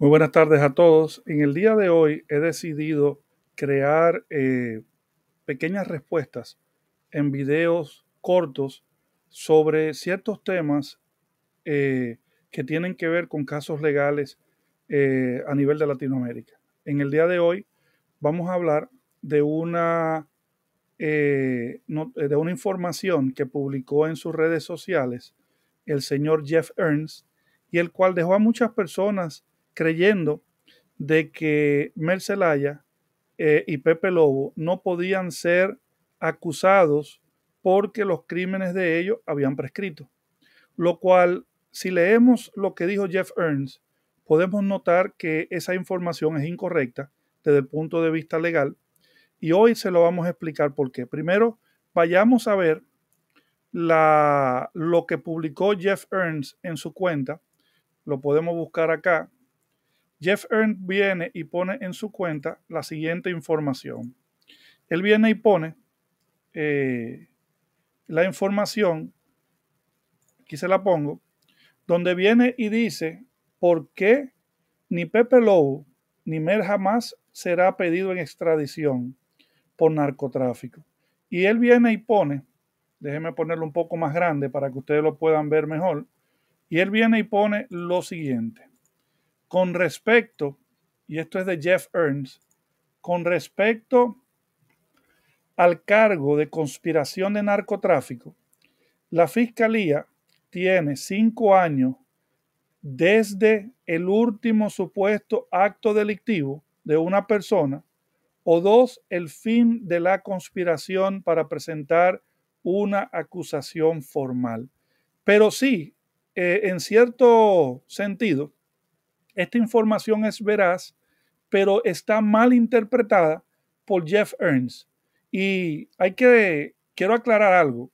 Muy buenas tardes a todos. En el día de hoy he decidido crear eh, pequeñas respuestas en videos cortos sobre ciertos temas eh, que tienen que ver con casos legales eh, a nivel de Latinoamérica. En el día de hoy vamos a hablar de una, de una información que publicó en sus redes sociales el señor Jeff Ernst y el cual dejó a muchas personas creyendo de que Mercelaya eh, y Pepe Lobo no podían ser acusados porque los crímenes de ellos habían prescrito. Lo cual, si leemos lo que dijo Jeff Ernst, podemos notar que esa información es incorrecta desde el punto de vista legal y hoy se lo vamos a explicar por qué. Primero, vayamos a ver la, lo que publicó Jeff Ernst en su cuenta. Lo podemos buscar acá Jeff Earn viene y pone en su cuenta la siguiente información. Él viene y pone eh, la información, aquí se la pongo, donde viene y dice por qué ni Pepe Lobo ni Mer jamás será pedido en extradición por narcotráfico. Y él viene y pone, déjenme ponerlo un poco más grande para que ustedes lo puedan ver mejor, y él viene y pone lo siguiente con respecto, y esto es de Jeff Ernst, con respecto al cargo de conspiración de narcotráfico, la Fiscalía tiene cinco años desde el último supuesto acto delictivo de una persona o dos, el fin de la conspiración para presentar una acusación formal. Pero sí, eh, en cierto sentido, esta información es veraz, pero está mal interpretada por Jeff Ernst. Y hay que, quiero aclarar algo.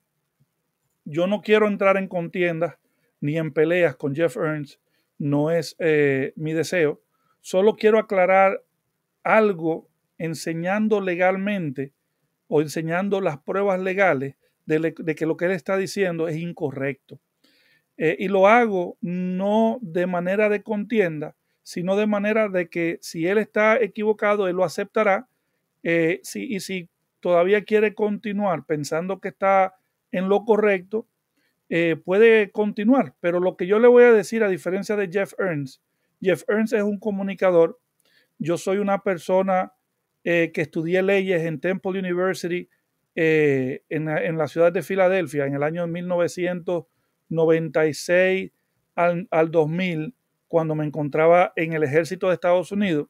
Yo no quiero entrar en contiendas ni en peleas con Jeff Ernst. No es eh, mi deseo. Solo quiero aclarar algo enseñando legalmente o enseñando las pruebas legales de que lo que él está diciendo es incorrecto. Eh, y lo hago no de manera de contienda, sino de manera de que si él está equivocado, él lo aceptará. Eh, y si todavía quiere continuar pensando que está en lo correcto, eh, puede continuar. Pero lo que yo le voy a decir, a diferencia de Jeff Ernst, Jeff Ernst es un comunicador. Yo soy una persona que estudié leyes en Temple University en, en, la ciudad de Filadelfia en el año 1900. 96 al, 2000, cuando me encontraba en el ejército de Estados Unidos,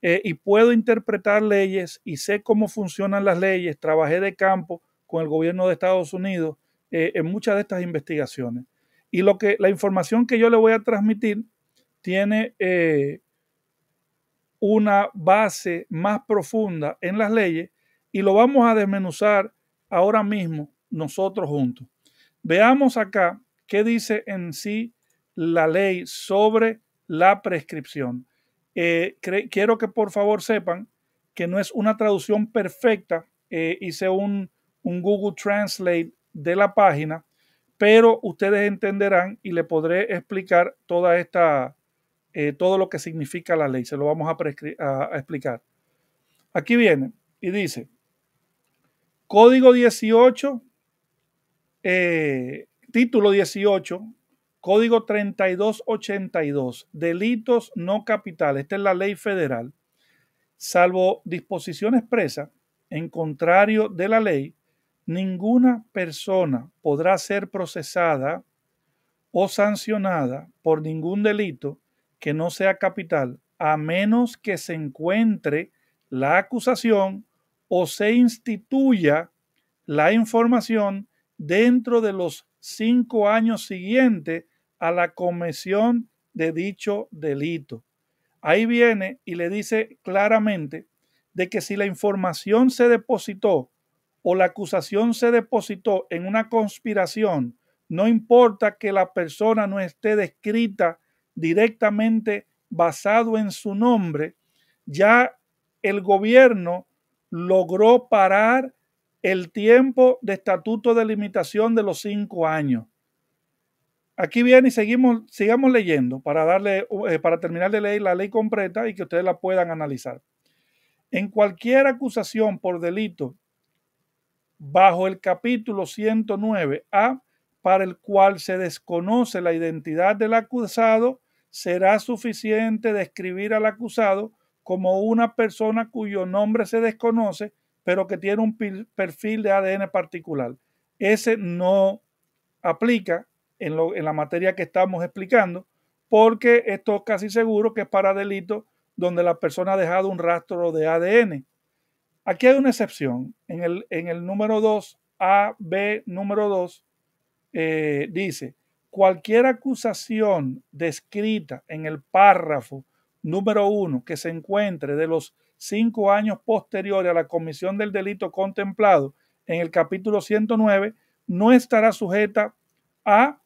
eh, y puedo interpretar leyes y sé cómo funcionan las leyes. Trabajé de campo con el gobierno de Estados Unidos eh, en muchas de estas investigaciones. Y lo que, la información que yo le voy a transmitir tiene eh, una base más profunda en las leyes y lo vamos a desmenuzar ahora mismo nosotros juntos. Veamos acá qué dice en sí la ley sobre la prescripción. Eh, quiero que por favor sepan que no es una traducción perfecta. Eh, hice un, Google Translate de la página, pero ustedes entenderán y le podré explicar toda esta, eh, todo lo que significa la ley. Se lo vamos a, a explicar. Aquí viene y dice, Código 18 eh, título 18, código 3282, delitos no capitales. Esta es la ley federal. Salvo disposición expresa, en contrario de la ley, ninguna persona podrá ser procesada o sancionada por ningún delito que no sea capital, a menos que se encuentre la acusación o se instituya la información dentro de los cinco años siguientes a la comisión de dicho delito. Ahí viene y le dice claramente de que si la información se depositó o la acusación se depositó en una conspiración, no importa que la persona no esté descrita directamente basado en su nombre, ya el gobierno logró parar el tiempo de estatuto de limitación de los cinco años. Aquí viene y seguimos, sigamos leyendo para, darle, eh, para terminar de leer la ley completa y que ustedes la puedan analizar. En cualquier acusación por delito bajo el capítulo 109A, para el cual se desconoce la identidad del acusado, será suficiente describir al acusado como una persona cuyo nombre se desconoce pero que tiene un perfil de ADN particular. Ese no aplica en, lo, en la materia que estamos explicando, porque esto es casi seguro que es para delitos donde la persona ha dejado un rastro de ADN. Aquí hay una excepción. En el, en el número 2, AB número 2, eh, dice, cualquier acusación descrita en el párrafo número 1 que se encuentre de los cinco años posteriores a la comisión del delito contemplado en el capítulo 109, no estará sujeta a,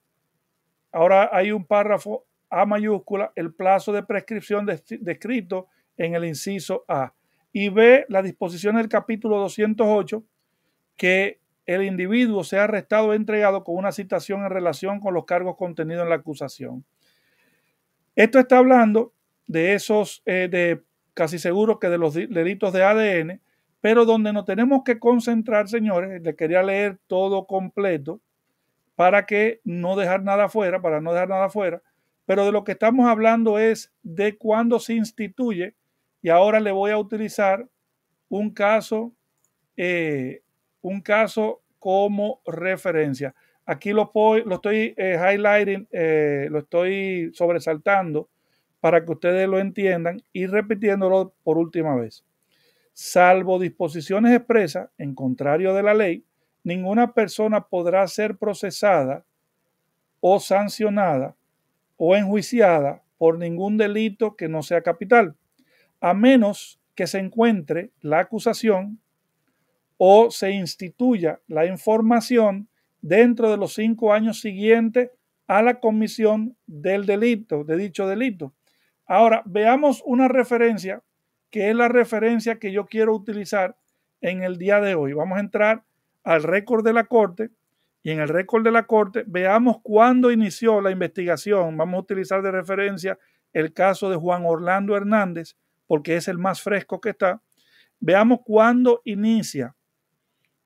ahora hay un párrafo A mayúscula, el plazo de prescripción descrito en el inciso A. Y B, la disposición del capítulo 208, que el individuo sea arrestado o entregado con una citación en relación con los cargos contenidos en la acusación. Esto está hablando de esos, eh, de casi seguro que de los delitos de ADN, pero donde nos tenemos que concentrar, señores, les quería leer todo completo para que no dejar nada fuera, para no dejar nada fuera, pero de lo que estamos hablando es de cuándo se instituye y ahora le voy a utilizar un caso, eh, un caso como referencia. Aquí lo, lo estoy eh, highlighting, eh, lo estoy sobresaltando para que ustedes lo entiendan y repitiéndolo por última vez. Salvo disposiciones expresas en contrario de la ley, ninguna persona podrá ser procesada o sancionada o enjuiciada por ningún delito que no sea capital, a menos que se encuentre la acusación o se instituya la información dentro de los cinco años siguientes a la comisión del delito, de dicho delito, Ahora, veamos una referencia que es la referencia que yo quiero utilizar en el día de hoy. Vamos a entrar al récord de la Corte y en el récord de la Corte veamos cuándo inició la investigación. Vamos a utilizar de referencia el caso de Juan Orlando Hernández, porque es el más fresco que está. Veamos cuándo inicia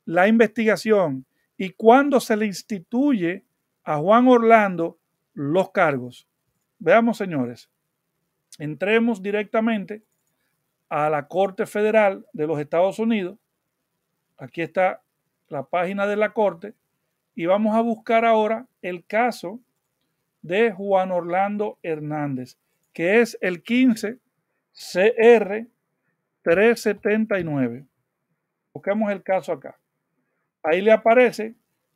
la investigación y cuándo se le instituye a Juan Orlando los cargos. Veamos, señores entremos directamente a la Corte Federal de los Estados Unidos. Aquí está la página de la Corte y vamos a buscar ahora el caso de Juan Orlando Hernández, que es el 15 CR 379. Busquemos el caso acá. Ahí le aparece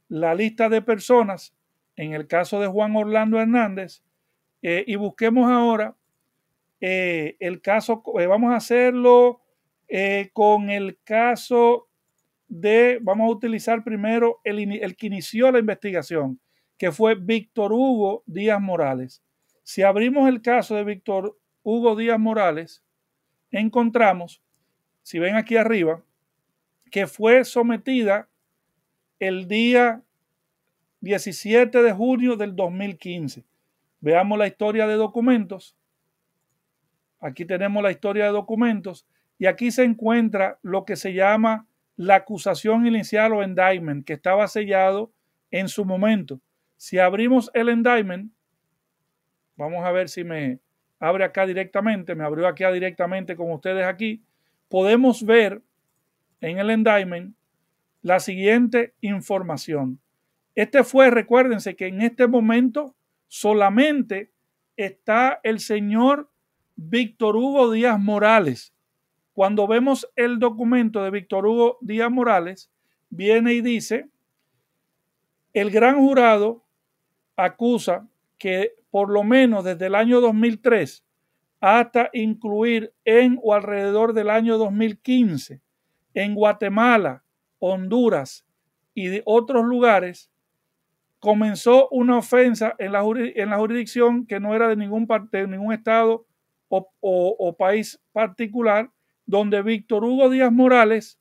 la lista de personas en el caso de Juan Orlando Hernández eh, y busquemos ahora eh, el caso, eh, vamos a hacerlo eh, con el caso de, vamos a utilizar primero el, el que inició la investigación, que fue Víctor Hugo Díaz Morales. Si abrimos el caso de Víctor Hugo Díaz Morales, encontramos, si ven aquí arriba, que fue sometida el día 17 de junio del 2015. Veamos la historia de documentos. Aquí tenemos la historia de documentos y aquí se encuentra lo que se llama la acusación inicial o indictment que estaba sellado en su momento. Si abrimos el indictment, vamos a ver si me abre acá directamente, me abrió acá directamente con ustedes aquí, podemos ver en el indictment la siguiente información. Este fue, recuérdense que en este momento solamente está el señor Víctor Hugo Díaz Morales. Cuando vemos el documento de Víctor Hugo Díaz Morales, viene y dice, el gran jurado acusa que por lo menos desde el año 2003 hasta incluir en o alrededor del año 2015 en Guatemala, Honduras y de otros lugares, comenzó una ofensa en la, jurisdicción que no era de ningún, de ningún estado o, país particular, donde Víctor Hugo Díaz Morales,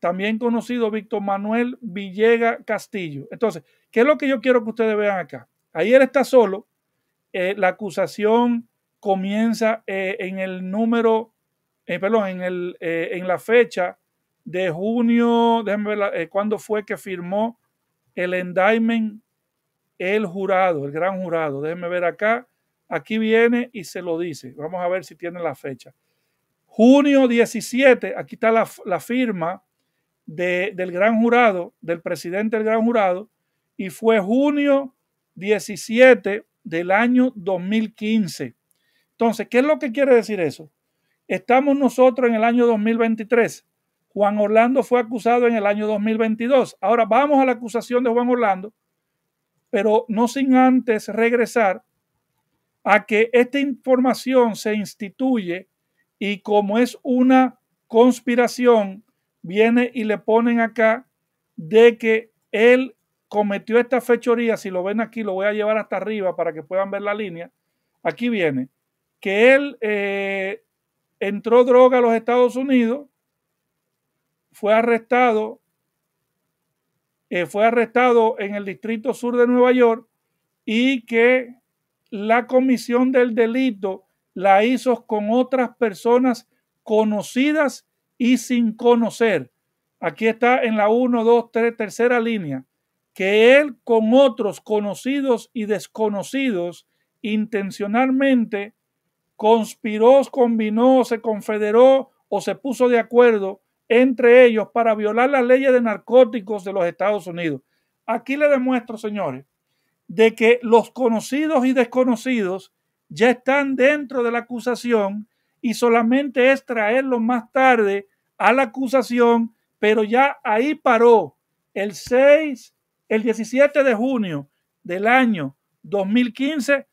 también conocido Víctor Manuel Villega Castillo. Entonces, ¿qué es lo que yo quiero que ustedes vean acá? Ayer está solo, eh, la acusación comienza eh, en el número, eh, perdón, en, el, en la fecha de junio, déjenme ver cuándo fue que firmó el indictment el jurado, el gran jurado. Déjenme ver acá, Aquí viene y se lo dice. Vamos a ver si tiene la fecha. Junio 17, aquí está la, firma del gran jurado, del presidente del gran jurado, y fue junio 17 del año 2015. Entonces, ¿qué es lo que quiere decir eso? Estamos nosotros en el año 2023. Juan Orlando fue acusado en el año 2022. Ahora vamos a la acusación de Juan Orlando, pero no sin antes regresar a que esta información se instituye y como es una conspiración, viene y le ponen acá de que él cometió esta fechoría, si lo ven aquí, lo voy a llevar hasta arriba para que puedan ver la línea, aquí viene, que él eh, entró droga a los Estados Unidos, fue arrestado, eh, fue arrestado en el Distrito Sur de Nueva York y que la comisión del delito la hizo con otras personas conocidas y sin conocer. Aquí está en la 1, 2, 3, tercera línea, que él con otros conocidos y desconocidos intencionalmente conspiró, combinó, se confederó o se puso de acuerdo entre ellos para violar las leyes de narcóticos de los Estados Unidos. Aquí le demuestro, señores, de que los conocidos y desconocidos ya están dentro de la acusación y solamente es traerlos más tarde a la acusación, pero ya ahí paró el 6, el 17 de junio del año 2015,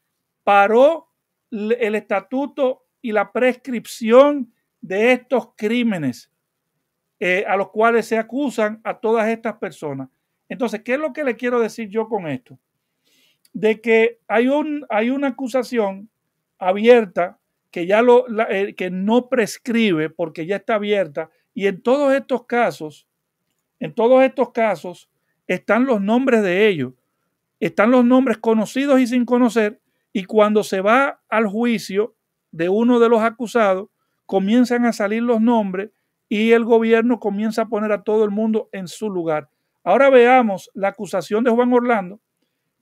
paró el estatuto y la prescripción de estos crímenes eh, a los cuales se acusan a todas estas personas. Entonces, ¿qué es lo que le quiero decir yo con esto? de que hay, un, hay una acusación abierta que ya lo, eh, que no prescribe porque ya está abierta y en todos estos casos, en todos estos casos están los nombres de ellos, están los nombres conocidos y sin conocer y cuando se va al juicio de uno de los acusados comienzan a salir los nombres y el gobierno comienza a poner a todo el mundo en su lugar. Ahora veamos la acusación de Juan Orlando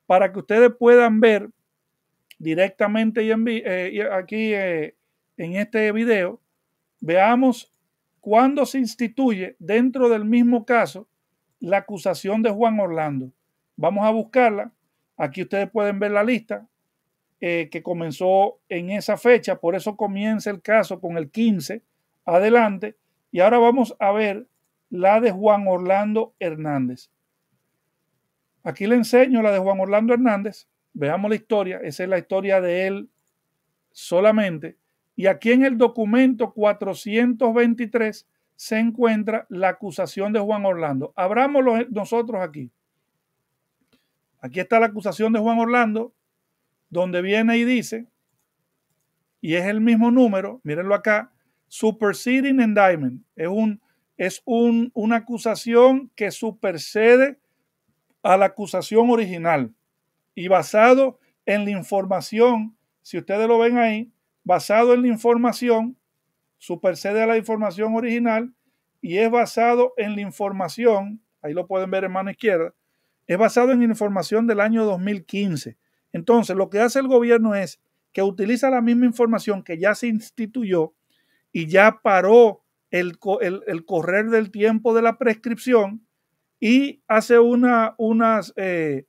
para que ustedes puedan ver directamente y eh, aquí eh, en este video, veamos cuándo se instituye dentro del mismo caso la acusación de Juan Orlando. Vamos a buscarla. Aquí ustedes pueden ver la lista eh, que comenzó en esa fecha, por eso comienza el caso con el 15 adelante. Y ahora vamos a ver la de Juan Orlando Hernández. Aquí le enseño la de Juan Orlando Hernández. Veamos la historia. Esa es la historia de él solamente. Y aquí en el documento 423 se encuentra la acusación de Juan Orlando. Abrámoslo nosotros aquí. Aquí está la acusación de Juan Orlando, donde viene y dice, y es el mismo número, mírenlo acá, superseding indictment. Es, un, es una acusación que supersede a la acusación original y basado en la información, si ustedes lo ven ahí, basado en la información, supersede a la información original y es basado en la información, ahí lo pueden ver en mano izquierda, es basado en información del año 2015. Entonces, lo que hace el gobierno es que utiliza la misma información que ya se instituyó y ya paró el, el correr del tiempo de la prescripción y hace una, una eh,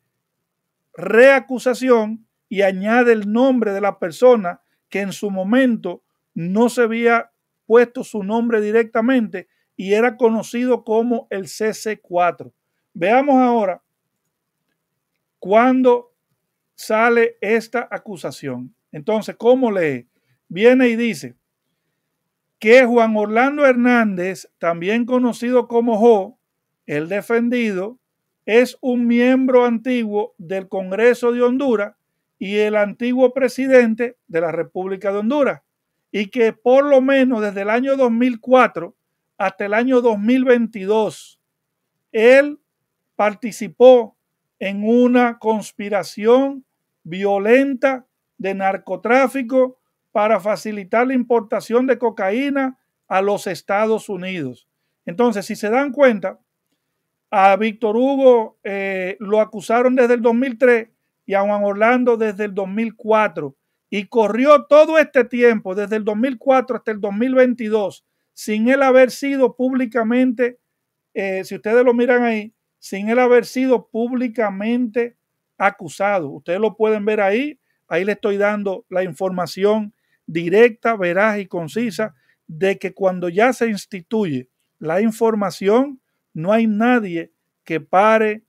reacusación y añade el nombre de la persona que en su momento no se había puesto su nombre directamente y era conocido como el CC4. Veamos ahora cuándo sale esta acusación. Entonces, ¿cómo lee? Viene y dice que Juan Orlando Hernández, también conocido como Jo, el defendido es un miembro antiguo del Congreso de Honduras y el antiguo presidente de la República de Honduras, y que por lo menos desde el año 2004 hasta el año 2022, él participó en una conspiración violenta de narcotráfico para facilitar la importación de cocaína a los Estados Unidos. Entonces, si se dan cuenta, a Víctor Hugo eh, lo acusaron desde el 2003 y a Juan Orlando desde el 2004. Y corrió todo este tiempo, desde el 2004 hasta el 2022, sin él haber sido públicamente, eh, si ustedes lo miran ahí, sin él haber sido públicamente acusado. Ustedes lo pueden ver ahí. Ahí le estoy dando la información directa, veraz y concisa de que cuando ya se instituye la información no hay nadie que pare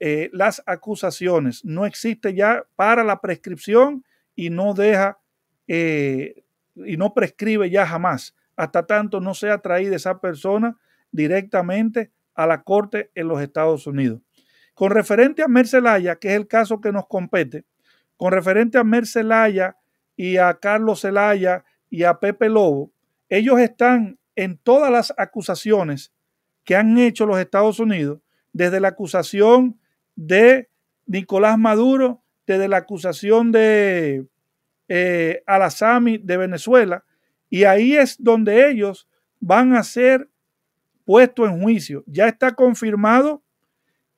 eh, las acusaciones. No existe ya para la prescripción y no deja eh, y no prescribe ya jamás. Hasta tanto no sea traída esa persona directamente a la corte en los Estados Unidos. Con referente a Mercelaya, que es el caso que nos compete, con referente a Mercelaya y a Carlos Celaya y a Pepe Lobo, ellos están en todas las acusaciones que han hecho los Estados Unidos desde la acusación de Nicolás Maduro, desde la acusación de eh, de Venezuela, y ahí es donde ellos van a ser puestos en juicio. Ya está confirmado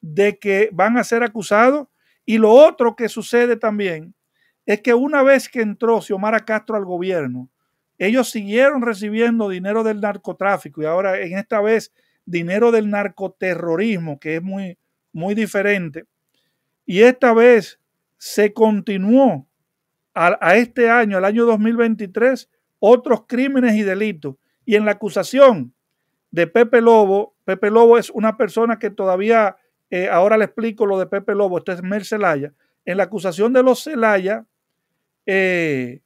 de que van a ser acusados. Y lo otro que sucede también es que una vez que entró Xiomara Castro al gobierno, ellos siguieron recibiendo dinero del narcotráfico y ahora en esta vez dinero del narcoterrorismo, que es muy, muy diferente. Y esta vez se continuó a, este año, al año 2023, otros crímenes y delitos. Y en la acusación de Pepe Lobo, Pepe Lobo es una persona que todavía, eh, ahora le explico lo de Pepe Lobo, este es Mer Celaya. En la acusación de los Celaya, eh,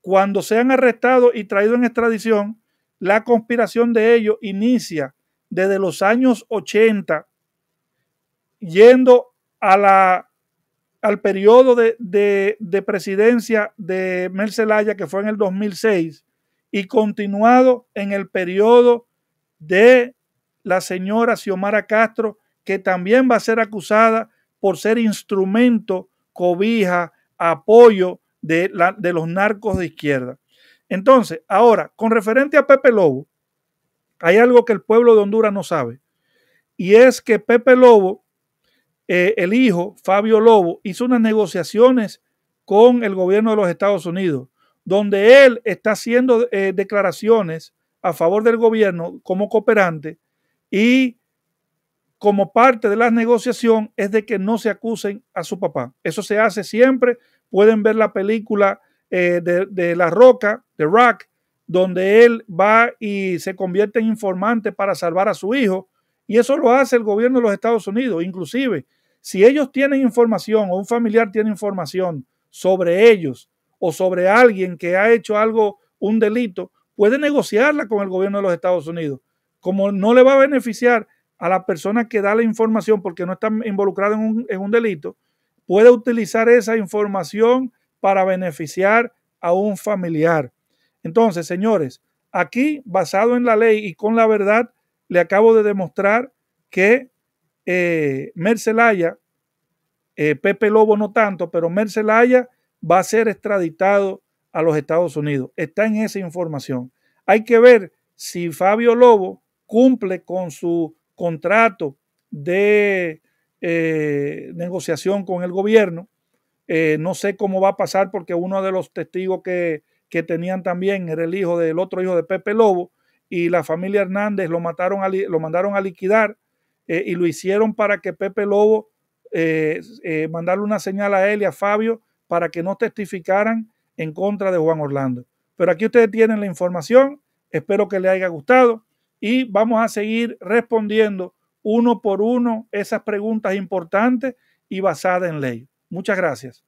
cuando se han arrestado y traído en extradición, la conspiración de ellos inicia desde los años 80, yendo a la, al periodo de, presidencia de Mercelaya que fue en el 2006, y continuado en el periodo de la señora Xiomara Castro, que también va a ser acusada por ser instrumento, cobija, apoyo de, la, de los narcos de izquierda. Entonces, ahora, con referente a Pepe Lobo, hay algo que el pueblo de Honduras no sabe. Y es que Pepe Lobo, eh, el hijo, Fabio Lobo, hizo unas negociaciones con el gobierno de los Estados Unidos, donde él está haciendo eh, declaraciones a favor del gobierno como cooperante y como parte de la negociación es de que no se acusen a su papá. Eso se hace siempre. Pueden ver la película eh, de, La Roca, The Rock, donde él va y se convierte en informante para salvar a su hijo. Y eso lo hace el gobierno de los Estados Unidos. Inclusive, si ellos tienen información o un familiar tiene información sobre ellos o sobre alguien que ha hecho algo, un delito, puede negociarla con el gobierno de los Estados Unidos. Como no le va a beneficiar a la persona que da la información porque no está involucrada en un, en un delito, puede utilizar esa información para beneficiar a un familiar. Entonces, señores, aquí, basado en la ley y con la verdad, le acabo de demostrar que eh, Mercelaya, eh, Pepe Lobo no tanto, pero Mercelaya va a ser extraditado a los Estados Unidos. Está en esa información. Hay que ver si Fabio Lobo cumple con su contrato de eh, negociación con el gobierno. Eh, no sé cómo va a pasar porque uno de los testigos que que tenían también, era el hijo del otro hijo de Pepe Lobo, y la familia Hernández lo, mataron lo mandaron a liquidar eh, y lo hicieron para que Pepe Lobo mandara eh, eh, mandarle una señal a él y a Fabio para que no testificaran en contra de Juan Orlando. Pero aquí ustedes tienen la información, espero que les haya gustado y vamos a seguir respondiendo uno por uno esas preguntas importantes y basadas en ley. Muchas gracias.